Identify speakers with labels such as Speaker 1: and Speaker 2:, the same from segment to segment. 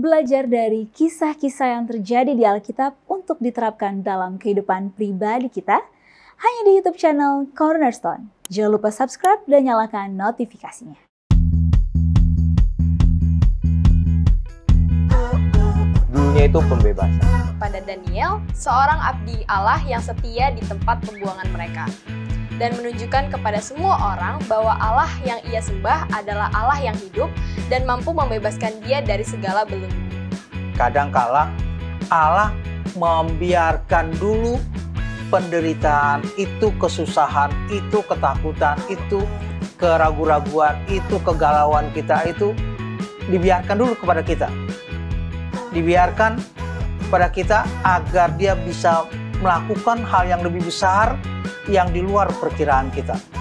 Speaker 1: belajar dari kisah-kisah yang terjadi di Alkitab untuk diterapkan dalam kehidupan pribadi kita hanya di YouTube channel Cornerstone. Jangan lupa subscribe dan nyalakan notifikasinya.
Speaker 2: Dunia itu pembebasan.
Speaker 1: Pada Daniel, seorang abdi Allah yang setia di tempat pembuangan mereka dan menunjukkan kepada semua orang bahwa Allah yang ia sembah adalah Allah yang hidup dan mampu membebaskan dia dari segala belenggu.
Speaker 3: Kadangkala Allah membiarkan dulu penderitaan itu, kesusahan itu, ketakutan itu, keraguan-raguan itu, kegalauan kita itu dibiarkan dulu kepada kita. Dibiarkan kepada kita agar dia bisa melakukan hal yang lebih besar yang di luar perkiraan kita.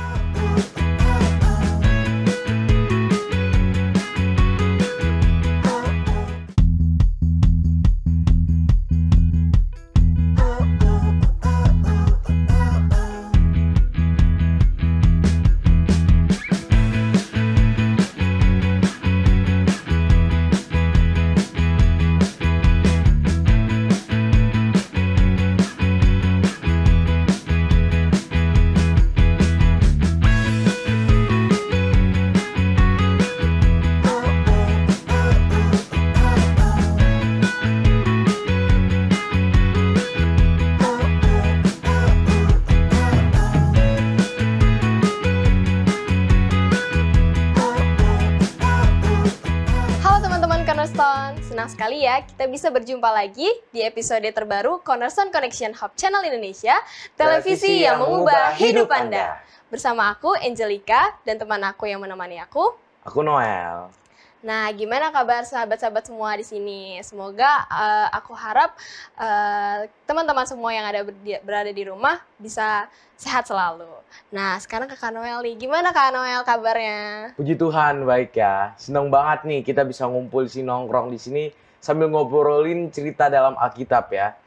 Speaker 1: Senang sekali ya kita bisa berjumpa lagi di episode terbaru Cornerstone Connection Hub Channel Indonesia, televisi, yang, mengubah hidup Anda. Anda. Bersama aku Angelica dan teman aku yang menemani aku.
Speaker 2: Aku Noel.
Speaker 1: Nah, gimana kabar sahabat-sahabat semua di sini? Semoga uh, aku harap eh, teman-teman uh, semua yang ada berada di rumah bisa sehat selalu. Nah, sekarang ke Kak Noel nih. Gimana Kak Noel kabarnya?
Speaker 2: Puji Tuhan, baik ya. Senang banget nih kita bisa ngumpul sih nongkrong di sini sambil ngobrolin cerita dalam Alkitab ya.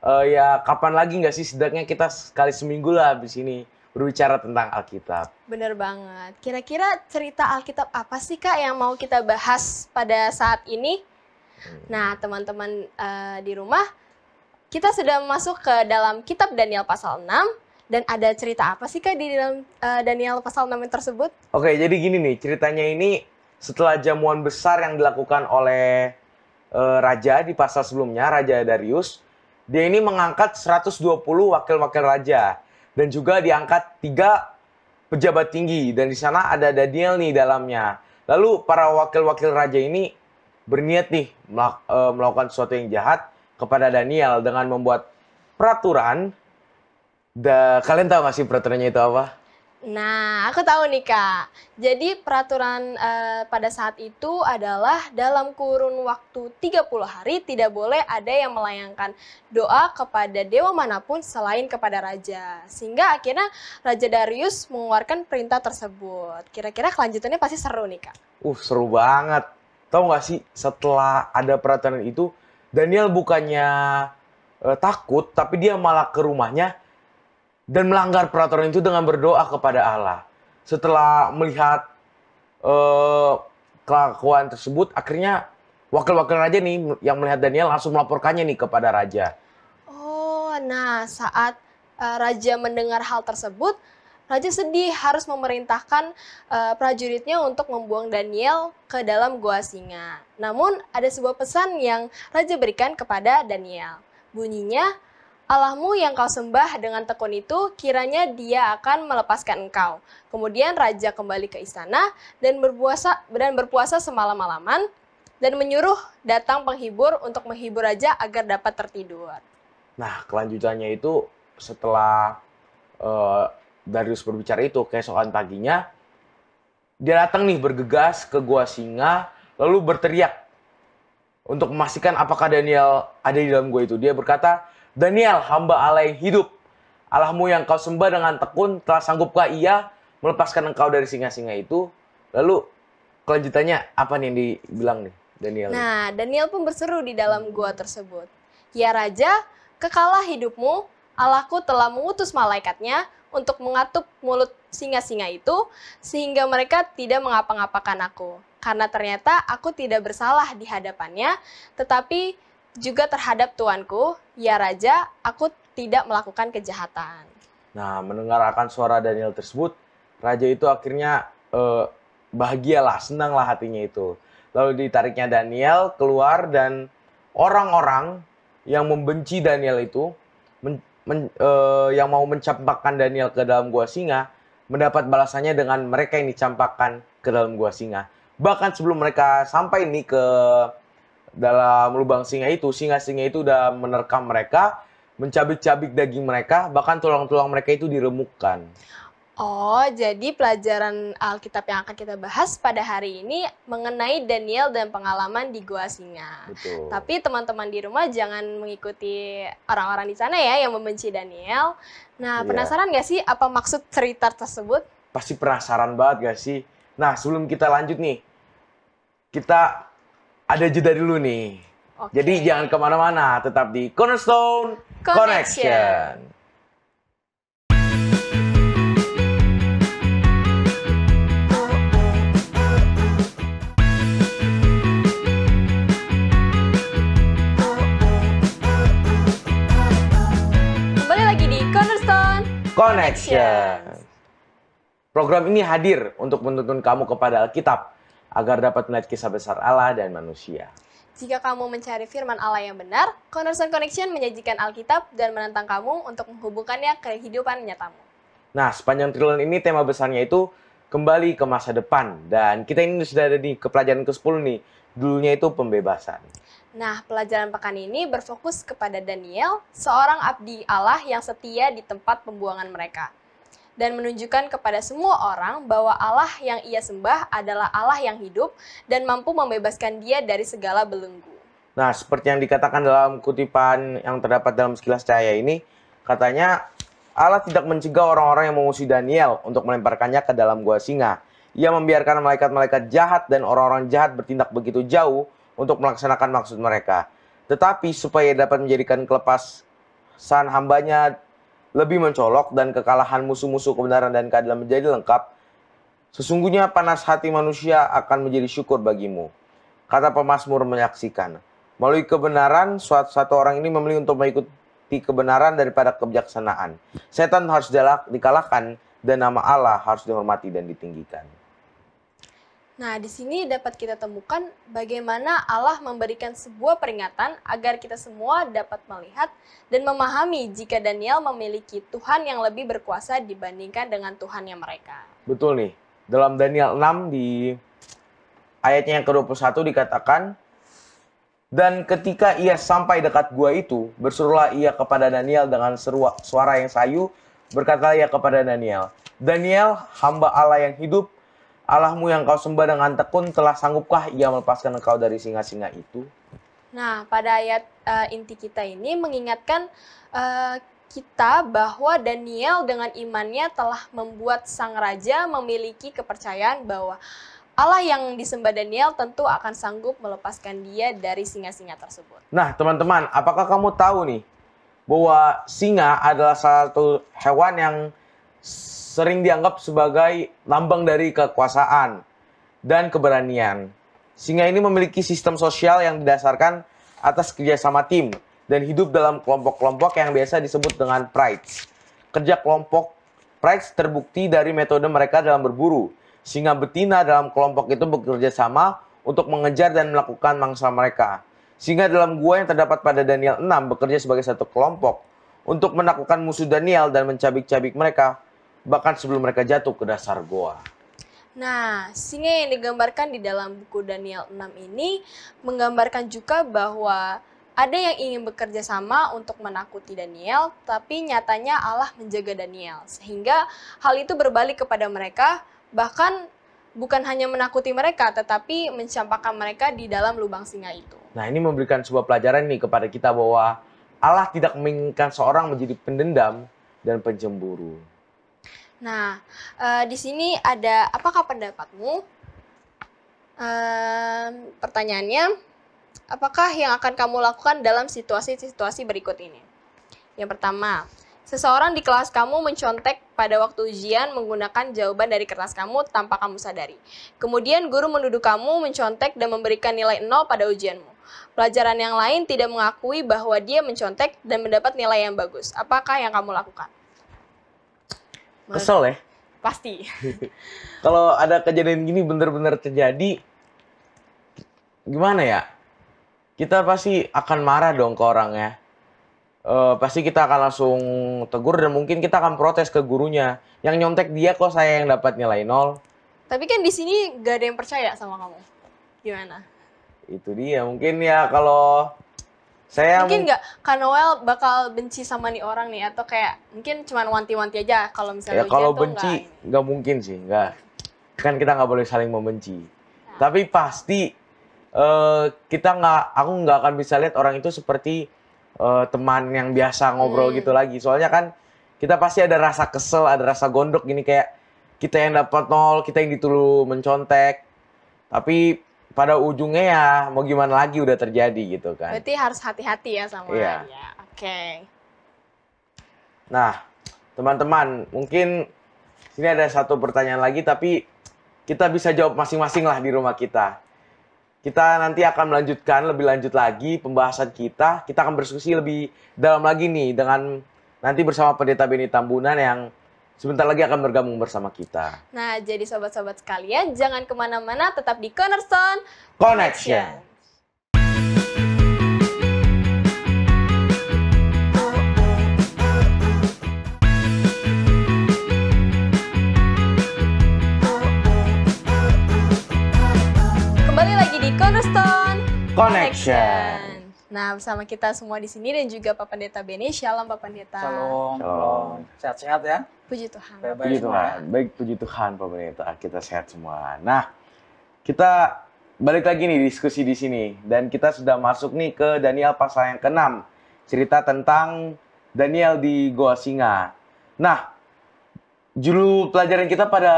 Speaker 2: Uh, ya kapan lagi nggak sih sedangnya kita sekali seminggu lah di sini berbicara tentang Alkitab.
Speaker 1: Bener banget. Kira-kira cerita Alkitab apa sih Kak yang mau kita bahas pada saat ini? Hmm. Nah, teman-teman uh, di rumah, kita sudah masuk ke dalam kitab Daniel pasal 6 dan ada cerita apa sih Kak di dalam uh, Daniel pasal 6 tersebut?
Speaker 2: Oke, jadi gini nih, ceritanya ini setelah jamuan besar yang dilakukan oleh uh, raja di pasal sebelumnya, Raja Darius, dia ini mengangkat 120 wakil-wakil raja dan juga diangkat tiga pejabat tinggi dan di sana ada Daniel nih dalamnya. Lalu para wakil-wakil raja ini berniat nih e, melakukan sesuatu yang jahat kepada Daniel dengan membuat peraturan. Da, kalian tahu nggak sih peraturannya itu apa?
Speaker 1: Nah, aku tahu nih Kak. Jadi peraturan uh, pada saat itu adalah dalam kurun waktu 30 hari tidak boleh ada yang melayangkan doa kepada dewa manapun selain kepada raja. Sehingga akhirnya Raja Darius mengeluarkan perintah tersebut. Kira-kira kelanjutannya pasti seru nih Kak.
Speaker 2: Uh, seru banget. Tahu nggak sih setelah ada peraturan itu Daniel bukannya uh, takut tapi dia malah ke rumahnya dan melanggar peraturan itu dengan berdoa kepada Allah. Setelah melihat uh, kelakuan tersebut, akhirnya wakil-wakil raja nih yang melihat Daniel langsung melaporkannya nih kepada raja.
Speaker 1: Oh, nah saat uh, raja mendengar hal tersebut, raja sedih harus memerintahkan uh, prajuritnya untuk membuang Daniel ke dalam gua singa. Namun ada sebuah pesan yang raja berikan kepada Daniel. Bunyinya, Allahmu yang kau sembah dengan tekun itu, kiranya dia akan melepaskan engkau. Kemudian raja kembali ke istana dan berpuasa dan berpuasa semalam-malaman dan menyuruh datang penghibur untuk menghibur raja agar dapat tertidur.
Speaker 2: Nah, kelanjutannya itu setelah uh, Darius berbicara itu keesokan paginya dia datang nih bergegas ke gua singa lalu berteriak untuk memastikan apakah Daniel ada di dalam gua itu. Dia berkata, Daniel, hamba Allah yang hidup. Allahmu yang kau sembah dengan tekun, telah sanggupkah ia melepaskan engkau dari singa-singa itu? Lalu kelanjutannya apa nih yang dibilang nih Daniel?
Speaker 1: Nah, Daniel pun berseru di dalam gua tersebut. Ya Raja, kekalah hidupmu, Allahku telah mengutus malaikatnya untuk mengatup mulut singa-singa itu sehingga mereka tidak mengapa-ngapakan aku. Karena ternyata aku tidak bersalah di hadapannya, tetapi juga terhadap tuanku, ya raja, aku tidak melakukan kejahatan.
Speaker 2: Nah, mendengar akan suara Daniel tersebut, raja itu akhirnya eh, bahagialah, senanglah hatinya itu. Lalu ditariknya Daniel keluar dan orang-orang yang membenci Daniel itu, men, men, eh, yang mau mencampakkan Daniel ke dalam gua singa, mendapat balasannya dengan mereka yang dicampakkan ke dalam gua singa. Bahkan sebelum mereka sampai nih ke dalam lubang singa itu, singa-singa itu udah menerkam mereka, mencabik-cabik daging mereka, bahkan tulang-tulang mereka itu diremukkan.
Speaker 1: Oh, jadi pelajaran Alkitab yang akan kita bahas pada hari ini mengenai Daniel dan pengalaman di Gua Singa. Betul. Tapi teman-teman di rumah jangan mengikuti orang-orang di sana ya yang membenci Daniel. Nah, iya. penasaran yeah. gak sih apa maksud cerita tersebut?
Speaker 2: Pasti penasaran banget gak sih? Nah, sebelum kita lanjut nih, kita ada jeda dulu nih. Okay. Jadi jangan kemana-mana, tetap di Cornerstone
Speaker 1: Connection. Connection.
Speaker 2: Connection. Program ini hadir untuk menuntun kamu kepada Alkitab agar dapat melihat kisah besar Allah dan manusia.
Speaker 1: Jika kamu mencari firman Allah yang benar, Cornerstone Connection menyajikan Alkitab dan menantang kamu untuk menghubungkannya ke kehidupan nyatamu.
Speaker 2: Nah, sepanjang triliun ini tema besarnya itu kembali ke masa depan. Dan kita ini sudah ada di ke pelajaran ke-10 nih, dulunya itu pembebasan.
Speaker 1: Nah, pelajaran pekan ini berfokus kepada Daniel, seorang abdi Allah yang setia di tempat pembuangan mereka dan menunjukkan kepada semua orang bahwa Allah yang ia sembah adalah Allah yang hidup dan mampu membebaskan dia dari segala belenggu.
Speaker 2: Nah, seperti yang dikatakan dalam kutipan yang terdapat dalam sekilas cahaya ini, katanya Allah tidak mencegah orang-orang yang mengusir Daniel untuk melemparkannya ke dalam gua singa. Ia membiarkan malaikat-malaikat jahat dan orang-orang jahat bertindak begitu jauh untuk melaksanakan maksud mereka. Tetapi supaya dapat menjadikan kelepasan hambanya lebih mencolok dan kekalahan musuh-musuh kebenaran dan keadilan menjadi lengkap, sesungguhnya panas hati manusia akan menjadi syukur bagimu. Kata Pemasmur menyaksikan, melalui kebenaran suatu suatu orang ini memilih untuk mengikuti kebenaran daripada kebijaksanaan. Setan harus dikalahkan dan nama Allah harus dihormati dan ditinggikan.
Speaker 1: Nah, di sini dapat kita temukan bagaimana Allah memberikan sebuah peringatan agar kita semua dapat melihat dan memahami jika Daniel memiliki Tuhan yang lebih berkuasa dibandingkan dengan Tuhan yang mereka.
Speaker 2: Betul nih. Dalam Daniel 6 di ayatnya yang ke-21 dikatakan, dan ketika ia sampai dekat gua itu, berserulah ia kepada Daniel dengan suara yang sayu, berkata ia kepada Daniel, Daniel, hamba Allah yang hidup, Allahmu yang kau sembah dengan tekun telah sanggupkah ia melepaskan engkau dari singa-singa itu?
Speaker 1: Nah, pada ayat uh, inti kita ini mengingatkan uh, kita bahwa Daniel dengan imannya telah membuat sang raja memiliki kepercayaan bahwa Allah yang disembah Daniel tentu akan sanggup melepaskan dia dari singa-singa tersebut.
Speaker 2: Nah, teman-teman, apakah kamu tahu nih bahwa singa adalah salah satu hewan yang sering dianggap sebagai lambang dari kekuasaan dan keberanian. Singa ini memiliki sistem sosial yang didasarkan atas kerjasama tim dan hidup dalam kelompok-kelompok yang biasa disebut dengan prides. Kerja kelompok prides terbukti dari metode mereka dalam berburu. Singa betina dalam kelompok itu bekerja sama untuk mengejar dan melakukan mangsa mereka. Singa dalam gua yang terdapat pada Daniel 6 bekerja sebagai satu kelompok untuk menaklukkan musuh Daniel dan mencabik-cabik mereka bahkan sebelum mereka jatuh ke dasar goa.
Speaker 1: Nah, singa yang digambarkan di dalam buku Daniel 6 ini menggambarkan juga bahwa ada yang ingin bekerja sama untuk menakuti Daniel, tapi nyatanya Allah menjaga Daniel. Sehingga hal itu berbalik kepada mereka, bahkan bukan hanya menakuti mereka, tetapi mencampakkan mereka di dalam lubang singa itu.
Speaker 2: Nah, ini memberikan sebuah pelajaran nih kepada kita bahwa Allah tidak menginginkan seorang menjadi pendendam dan pencemburu.
Speaker 1: Nah, uh, di sini ada apakah pendapatmu? Uh, pertanyaannya, apakah yang akan kamu lakukan dalam situasi-situasi berikut ini? Yang pertama, seseorang di kelas kamu mencontek pada waktu ujian menggunakan jawaban dari kertas kamu tanpa kamu sadari. Kemudian guru menuduh kamu mencontek dan memberikan nilai 0 pada ujianmu. Pelajaran yang lain tidak mengakui bahwa dia mencontek dan mendapat nilai yang bagus. Apakah yang kamu lakukan? Kesel ya? Pasti.
Speaker 2: Kalau ada kejadian gini bener-bener terjadi, gimana ya? Kita pasti akan marah dong ke orangnya. Uh, eh, pasti kita akan langsung tegur dan mungkin kita akan protes ke gurunya. Yang nyontek dia kok saya yang dapat nilai nol.
Speaker 1: Tapi kan di sini gak ada yang percaya sama kamu. Gimana?
Speaker 2: Itu dia. Mungkin ya kalau saya mungkin nggak
Speaker 1: Kak Noel bakal benci sama nih orang nih atau kayak mungkin cuma wanti-wanti aja kalau misalnya ya, kalau benci
Speaker 2: nggak mungkin sih nggak kan kita nggak boleh saling membenci nah. tapi pasti uh, kita nggak aku nggak akan bisa lihat orang itu seperti uh, teman yang biasa ngobrol hmm. gitu lagi soalnya kan kita pasti ada rasa kesel ada rasa gondok gini kayak kita yang dapat nol kita yang dituluh mencontek tapi pada ujungnya ya mau gimana lagi udah terjadi gitu kan.
Speaker 1: Berarti harus hati-hati ya sama iya. ya. Oke. Okay.
Speaker 2: Nah, teman-teman, mungkin sini ada satu pertanyaan lagi tapi kita bisa jawab masing-masing lah di rumah kita. Kita nanti akan melanjutkan lebih lanjut lagi pembahasan kita. Kita akan berdiskusi lebih dalam lagi nih dengan nanti bersama Pendeta Beni Tambunan yang sebentar lagi akan bergabung bersama kita.
Speaker 1: Nah, jadi sobat-sobat sekalian, jangan kemana-mana, tetap di Cornerstone
Speaker 2: Connection. Connection.
Speaker 1: Kembali lagi di Cornerstone
Speaker 2: Connection. Connection.
Speaker 1: Nah, bersama kita semua di sini dan juga Pak Pendeta Beni. Shalom Pak Pendeta. Shalom.
Speaker 2: Shalom.
Speaker 3: Sehat-sehat ya? Puji Tuhan. Ya? Baik, puji Tuhan.
Speaker 2: Baik, puji Tuhan Pak Pendeta. Kita sehat semua. Nah, kita balik lagi nih diskusi di sini. Dan kita sudah masuk nih ke Daniel pasal yang ke-6. Cerita tentang Daniel di Goa Singa. Nah, judul pelajaran kita pada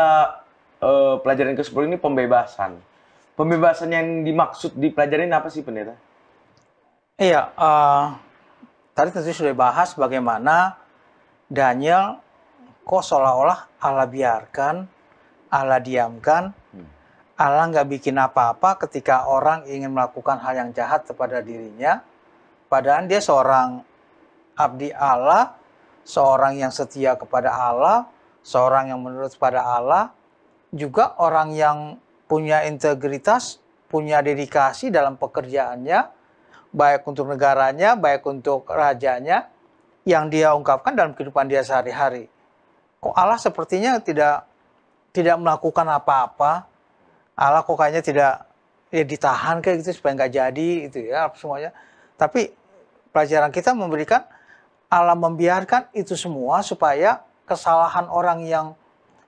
Speaker 2: uh, pelajaran ke-10 ini pembebasan. Pembebasan yang dimaksud di pelajaran apa sih pendeta?
Speaker 3: Iya, uh, tadi tentu sudah bahas bagaimana Daniel kok seolah-olah Allah biarkan, Allah diamkan, hmm. Allah nggak bikin apa-apa ketika orang ingin melakukan hal yang jahat kepada dirinya. Padahal dia seorang abdi Allah, seorang yang setia kepada Allah, seorang yang menurut kepada Allah, juga orang yang punya integritas, punya dedikasi dalam pekerjaannya, baik untuk negaranya, baik untuk rajanya yang dia ungkapkan dalam kehidupan dia sehari-hari. Kok Allah sepertinya tidak tidak melakukan apa-apa? Allah kok kayaknya tidak ya ditahan kayak gitu supaya nggak jadi itu ya semuanya. Tapi pelajaran kita memberikan Allah membiarkan itu semua supaya kesalahan orang yang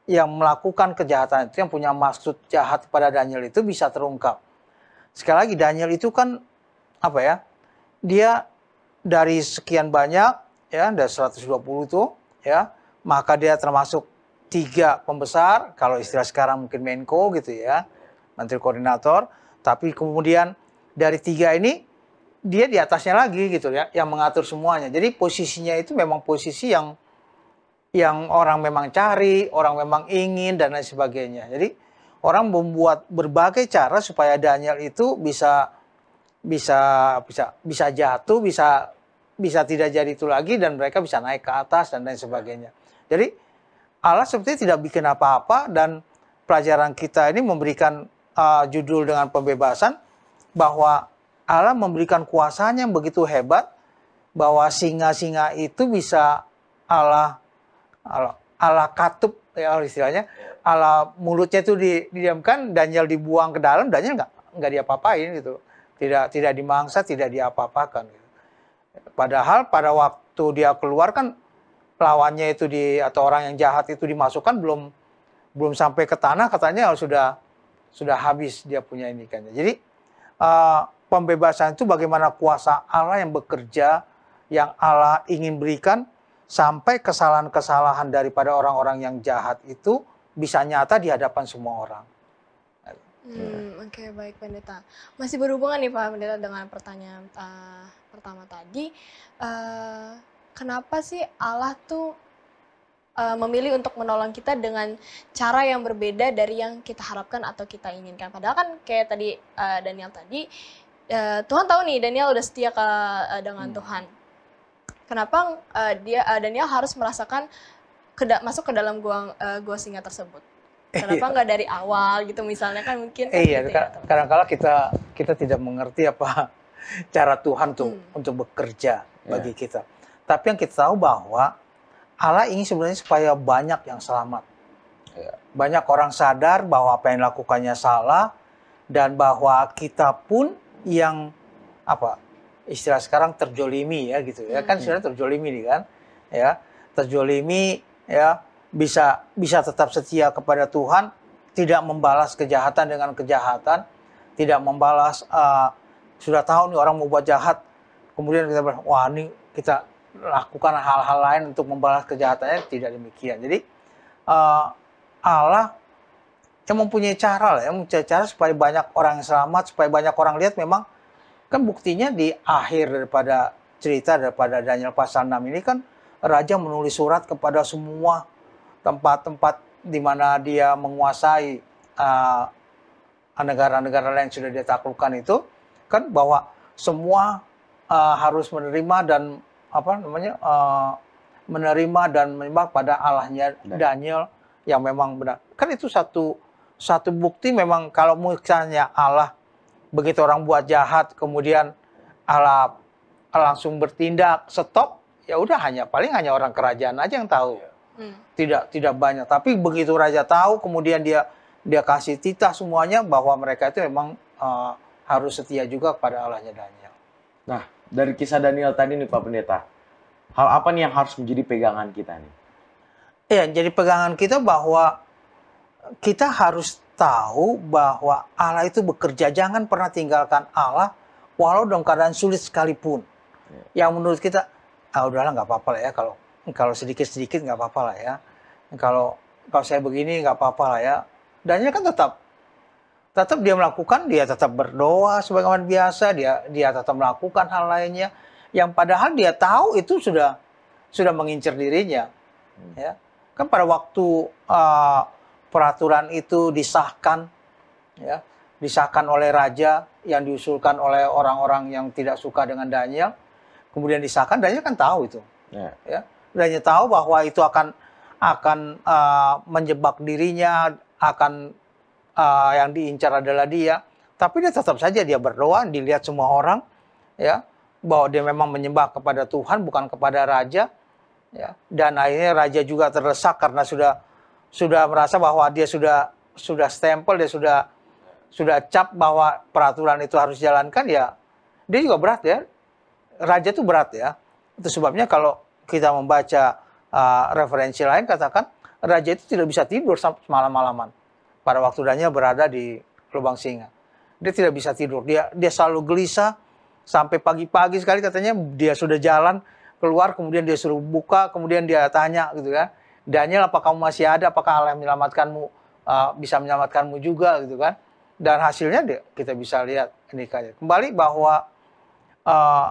Speaker 3: yang melakukan kejahatan itu yang punya maksud jahat pada Daniel itu bisa terungkap. Sekali lagi Daniel itu kan apa ya? Dia dari sekian banyak ya dari 120 itu ya, maka dia termasuk tiga pembesar kalau istilah sekarang mungkin Menko gitu ya, menteri koordinator, tapi kemudian dari tiga ini dia di atasnya lagi gitu ya yang mengatur semuanya. Jadi posisinya itu memang posisi yang yang orang memang cari, orang memang ingin dan lain sebagainya. Jadi orang membuat berbagai cara supaya Daniel itu bisa bisa bisa bisa jatuh, bisa bisa tidak jadi itu lagi dan mereka bisa naik ke atas dan lain sebagainya. Jadi Allah sepertinya tidak bikin apa-apa dan pelajaran kita ini memberikan uh, judul dengan pembebasan bahwa Allah memberikan kuasanya yang begitu hebat bahwa singa-singa itu bisa Allah Allah, Allah katup ya istilahnya Allah mulutnya itu didiamkan Daniel dibuang ke dalam Daniel nggak nggak diapa-apain gitu tidak tidak dimangsa, tidak diapa-apakan. Padahal pada waktu dia keluar kan lawannya itu di atau orang yang jahat itu dimasukkan belum belum sampai ke tanah katanya sudah sudah habis dia punya ini kan. Jadi uh, pembebasan itu bagaimana kuasa Allah yang bekerja yang Allah ingin berikan sampai kesalahan-kesalahan daripada orang-orang yang jahat itu bisa nyata di hadapan semua orang.
Speaker 1: Hmm, ya. Oke okay, baik pendeta. Masih berhubungan nih pak pendeta dengan pertanyaan uh, pertama tadi. Uh, kenapa sih Allah tuh uh, memilih untuk menolong kita dengan cara yang berbeda dari yang kita harapkan atau kita inginkan. Padahal kan kayak tadi uh, Daniel tadi uh, Tuhan tahu nih Daniel udah setia ke uh, dengan hmm. Tuhan. Kenapa uh, dia uh, Daniel harus merasakan masuk ke dalam gua uh, gua singa tersebut? Kenapa iya. nggak dari awal gitu misalnya kan mungkin? Eh, iya, gitu ya,
Speaker 3: kadang kita kita tidak mengerti apa cara Tuhan tuh hmm. untuk bekerja yeah. bagi iya. kita. Tapi yang kita tahu bahwa Allah ingin sebenarnya supaya banyak yang selamat. Yeah. Banyak orang sadar bahwa apa yang dilakukannya salah dan bahwa kita pun yang apa istilah sekarang terjolimi ya gitu ya kan hmm. kan sebenarnya terjolimi nih kan ya terjolimi ya bisa bisa tetap setia kepada Tuhan, tidak membalas kejahatan dengan kejahatan, tidak membalas uh, sudah tahu nih orang mau buat jahat, kemudian kita ber, wah ini kita lakukan hal-hal lain untuk membalas kejahatannya tidak demikian. Jadi uh, Allah yang mempunyai cara lah, yang mempunyai cara supaya banyak orang yang selamat, supaya banyak orang lihat memang kan buktinya di akhir daripada cerita daripada Daniel pasal 6 ini kan raja menulis surat kepada semua tempat-tempat di mana dia menguasai uh, negara-negara uh, lain yang sudah dia taklukkan itu kan bahwa semua uh, harus menerima dan apa namanya uh, menerima dan menyembah pada Allahnya Daniel yang memang benar. Kan itu satu satu bukti memang kalau misalnya Allah begitu orang buat jahat kemudian Allah langsung bertindak stop ya udah hanya paling hanya orang kerajaan aja yang tahu. Hmm. tidak tidak banyak. Tapi begitu raja tahu, kemudian dia dia kasih titah semuanya bahwa mereka itu memang uh, harus setia juga kepada Allahnya Daniel.
Speaker 2: Nah, dari kisah Daniel tadi nih Pak Pendeta, hal apa nih yang harus menjadi pegangan kita nih? Ya, jadi pegangan kita bahwa kita harus
Speaker 3: tahu bahwa Allah itu bekerja. Jangan pernah tinggalkan Allah walau dalam keadaan sulit sekalipun. Ya. Yang menurut kita, ah udahlah nggak apa-apa ya kalau kalau sedikit-sedikit nggak apa-apa lah ya kalau kalau saya begini nggak apa-apa lah ya dan dia kan tetap tetap dia melakukan dia tetap berdoa sebagaimana biasa dia dia tetap melakukan hal lainnya yang padahal dia tahu itu sudah sudah mengincar dirinya hmm. ya kan pada waktu uh, peraturan itu disahkan ya disahkan oleh raja yang diusulkan oleh orang-orang yang tidak suka dengan Daniel kemudian disahkan Daniel kan tahu itu yeah. ya, ya. Dia tahu bahwa itu akan akan uh, menjebak dirinya, akan uh, yang diincar adalah dia. Tapi dia tetap saja dia berdoa, dilihat semua orang, ya bahwa dia memang menyembah kepada Tuhan bukan kepada raja, ya. Dan akhirnya raja juga terdesak karena sudah sudah merasa bahwa dia sudah sudah stempel, dia sudah sudah cap bahwa peraturan itu harus dijalankan ya dia juga berat ya raja itu berat ya itu sebabnya kalau kita membaca uh, referensi lain katakan raja itu tidak bisa tidur malam-malaman pada waktu Daniel berada di lubang singa. Dia tidak bisa tidur. Dia dia selalu gelisah sampai pagi-pagi sekali katanya dia sudah jalan keluar kemudian dia suruh buka kemudian dia tanya gitu kan. Daniel apa kamu masih ada? Apakah Allah menyelamatkanmu uh, bisa menyelamatkanmu juga gitu kan? Dan hasilnya dia, kita bisa lihat nikahnya. Kembali bahwa uh,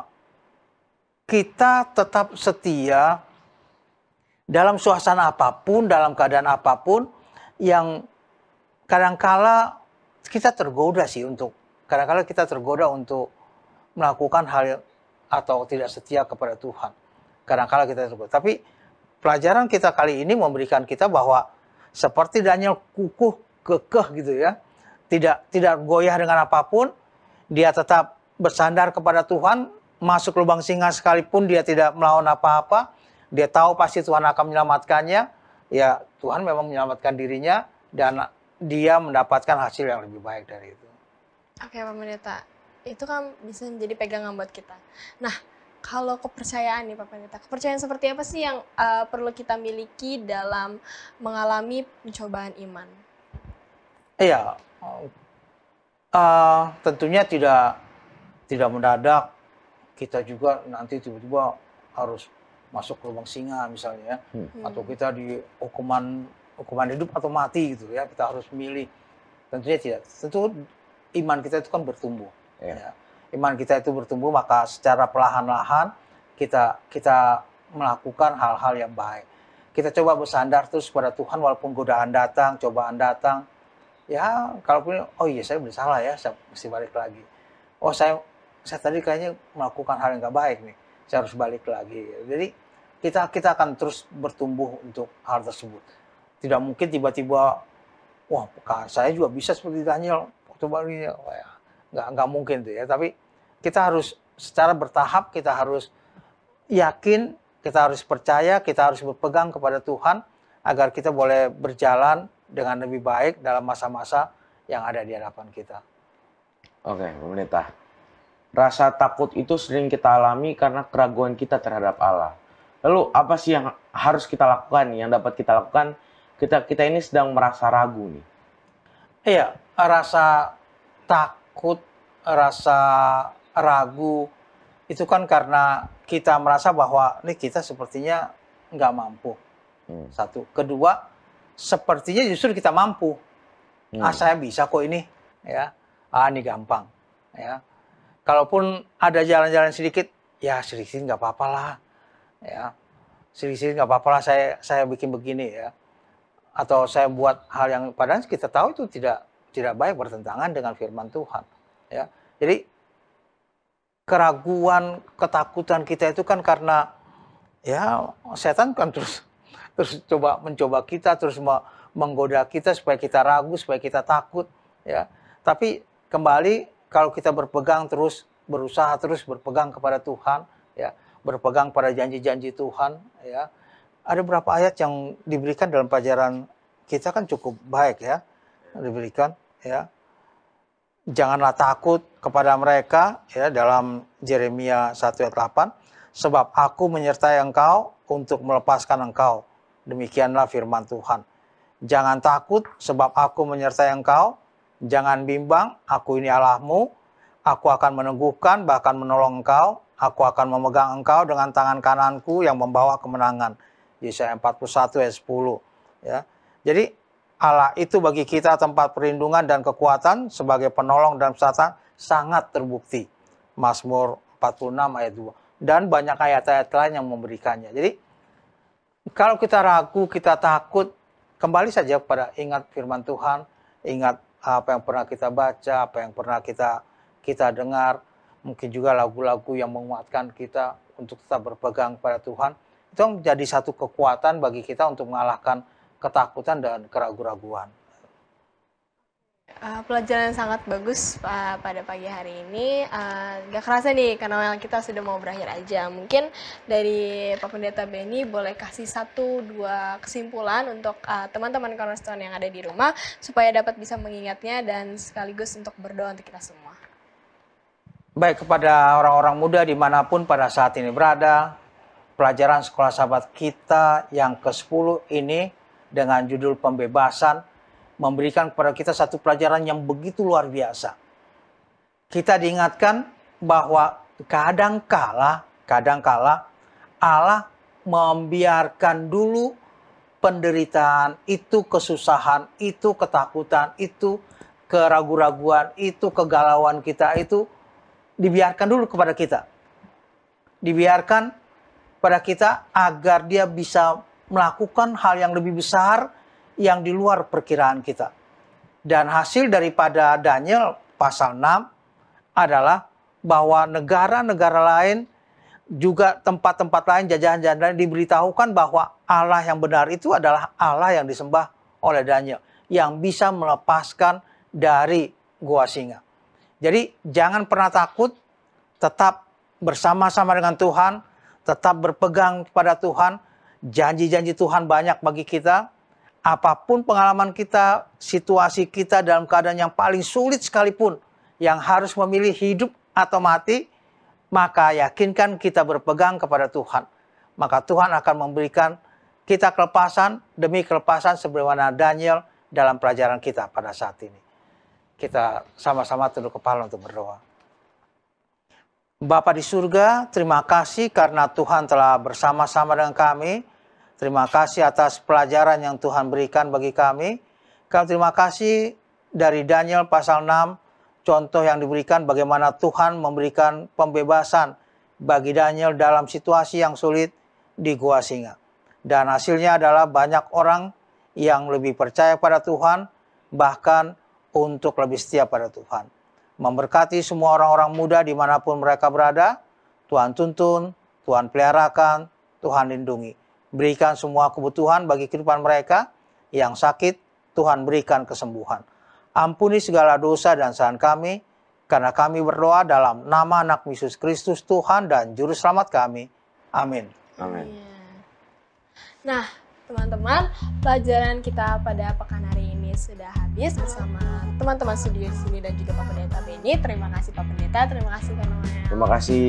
Speaker 3: kita tetap setia dalam suasana apapun, dalam keadaan apapun yang kadangkala kita tergoda sih untuk kadangkala kita tergoda untuk melakukan hal atau tidak setia kepada Tuhan. Kadangkala kita tergoda. Tapi pelajaran kita kali ini memberikan kita bahwa seperti Daniel kukuh kekeh gitu ya. Tidak tidak goyah dengan apapun, dia tetap bersandar kepada Tuhan masuk lubang singa sekalipun dia tidak melawan apa-apa, dia tahu pasti Tuhan akan menyelamatkannya. Ya, Tuhan memang menyelamatkan dirinya dan dia mendapatkan hasil yang lebih baik dari itu.
Speaker 1: Oke, Pak Pendeta. Itu kan bisa menjadi pegangan buat kita. Nah, kalau kepercayaan nih Pak Pendeta, kepercayaan seperti apa sih yang uh, perlu kita miliki dalam mengalami pencobaan iman?
Speaker 3: Iya, uh, tentunya tidak tidak mendadak kita juga nanti tiba-tiba harus masuk lubang singa misalnya ya. hmm. hmm. atau kita di hukuman hukuman hidup atau mati gitu ya kita harus milih tentunya tidak tentu iman kita itu kan bertumbuh yeah. ya. iman kita itu bertumbuh maka secara perlahan-lahan kita kita melakukan hal-hal yang baik kita coba bersandar terus kepada Tuhan walaupun godaan datang cobaan datang ya kalaupun oh iya saya bersalah ya saya mesti balik lagi oh saya saya tadi kayaknya melakukan hal yang nggak baik nih saya harus balik lagi jadi kita kita akan terus bertumbuh untuk hal tersebut tidak mungkin tiba-tiba wah saya juga bisa seperti Daniel waktu baru ini ya, nggak nggak mungkin tuh ya tapi kita harus secara bertahap kita harus yakin kita harus percaya kita harus berpegang kepada Tuhan agar kita boleh berjalan dengan lebih baik dalam masa-masa yang ada di hadapan kita.
Speaker 2: Oke, pemerintah. Rasa takut itu sering kita alami karena keraguan kita terhadap Allah. Lalu apa sih yang harus kita lakukan, yang dapat kita lakukan? Kita kita ini sedang merasa ragu nih. Iya,
Speaker 3: rasa takut, rasa ragu itu kan karena kita merasa bahwa ini kita sepertinya nggak mampu. Hmm. Satu, kedua, sepertinya justru kita mampu. Hmm. Ah saya bisa kok ini, ya. Ah ini gampang, ya kalaupun ada jalan-jalan sedikit, ya sedikit nggak apa-apa lah, ya sedikit nggak apa-apa lah saya saya bikin begini ya, atau saya buat hal yang padahal kita tahu itu tidak tidak baik bertentangan dengan firman Tuhan, ya. Jadi keraguan, ketakutan kita itu kan karena ya setan kan terus terus coba mencoba kita terus menggoda kita supaya kita ragu, supaya kita takut, ya. Tapi kembali kalau kita berpegang terus berusaha terus berpegang kepada Tuhan ya berpegang pada janji-janji Tuhan ya ada berapa ayat yang diberikan dalam pelajaran kita kan cukup baik ya diberikan ya janganlah takut kepada mereka ya dalam Jeremia 1 ayat 8 sebab aku menyertai engkau untuk melepaskan engkau demikianlah firman Tuhan jangan takut sebab aku menyertai engkau Jangan bimbang, aku ini Allahmu, aku akan meneguhkan bahkan menolong engkau, aku akan memegang engkau dengan tangan kananku yang membawa kemenangan. Yesaya 41 ayat 10. Ya. Jadi Allah itu bagi kita tempat perlindungan dan kekuatan sebagai penolong dan satan sangat terbukti. Mazmur 46 ayat 2. Dan banyak ayat-ayat lain yang memberikannya. Jadi kalau kita ragu, kita takut, kembali saja pada ingat firman Tuhan, ingat apa yang pernah kita baca, apa yang pernah kita kita dengar, mungkin juga lagu-lagu yang menguatkan kita untuk tetap berpegang pada Tuhan. Itu menjadi satu kekuatan bagi kita untuk mengalahkan ketakutan dan keraguan-raguan.
Speaker 1: Uh, pelajaran yang sangat bagus uh, pada pagi hari ini. Uh, eh, gak kerasa nih karena kita sudah mau berakhir aja. Mungkin dari Pak Pendeta Beni boleh kasih satu dua kesimpulan untuk uh, teman-teman cornerstone yang ada di rumah supaya dapat bisa mengingatnya dan sekaligus untuk berdoa untuk kita semua.
Speaker 3: Baik kepada orang-orang muda dimanapun pada saat ini berada, pelajaran sekolah sahabat kita yang ke-10 ini dengan judul pembebasan memberikan kepada kita satu pelajaran yang begitu luar biasa. Kita diingatkan bahwa kadang kala, kadang kala Allah membiarkan dulu penderitaan, itu kesusahan, itu ketakutan, itu keraguan-raguan, itu kegalauan kita itu dibiarkan dulu kepada kita. Dibiarkan pada kita agar dia bisa melakukan hal yang lebih besar yang di luar perkiraan kita. Dan hasil daripada Daniel pasal 6 adalah bahwa negara-negara lain juga tempat-tempat lain jajahan-jajahan lain diberitahukan bahwa Allah yang benar itu adalah Allah yang disembah oleh Daniel yang bisa melepaskan dari gua singa. Jadi jangan pernah takut, tetap bersama-sama dengan Tuhan, tetap berpegang kepada Tuhan. Janji-janji Tuhan banyak bagi kita, apapun pengalaman kita, situasi kita dalam keadaan yang paling sulit sekalipun, yang harus memilih hidup atau mati, maka yakinkan kita berpegang kepada Tuhan. Maka Tuhan akan memberikan kita kelepasan demi kelepasan sebagaimana Daniel dalam pelajaran kita pada saat ini. Kita sama-sama tunduk kepala untuk berdoa. Bapak di surga, terima kasih karena Tuhan telah bersama-sama dengan kami Terima kasih atas pelajaran yang Tuhan berikan bagi kami. Kami terima kasih dari Daniel pasal 6, contoh yang diberikan bagaimana Tuhan memberikan pembebasan bagi Daniel dalam situasi yang sulit di Gua Singa. Dan hasilnya adalah banyak orang yang lebih percaya pada Tuhan, bahkan untuk lebih setia pada Tuhan. Memberkati semua orang-orang muda dimanapun mereka berada, Tuhan tuntun, Tuhan peliharakan, Tuhan lindungi berikan semua kebutuhan bagi kehidupan mereka. Yang sakit, Tuhan berikan kesembuhan. Ampuni segala dosa dan saran kami, karena kami berdoa dalam nama anak Yesus Kristus Tuhan dan Juru Selamat kami. Amin. Amin. Iya.
Speaker 1: Nah, teman-teman, pelajaran kita pada pekan hari ini sudah habis bersama teman-teman studio sini dan juga Pak Pendeta Benny. Terima kasih Pak Pendeta, terima kasih teman-teman.
Speaker 2: Terima kasih.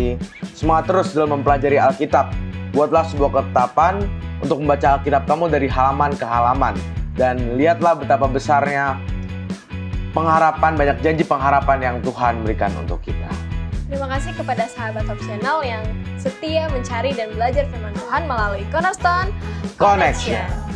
Speaker 2: Semangat terus dalam mempelajari Alkitab buatlah sebuah ketetapan untuk membaca Alkitab kamu dari halaman ke halaman. Dan lihatlah betapa besarnya pengharapan, banyak janji pengharapan yang Tuhan berikan untuk kita.
Speaker 1: Terima kasih kepada sahabat opsional yang setia mencari dan belajar firman Tuhan melalui Cornerstone
Speaker 2: Connection. Connection.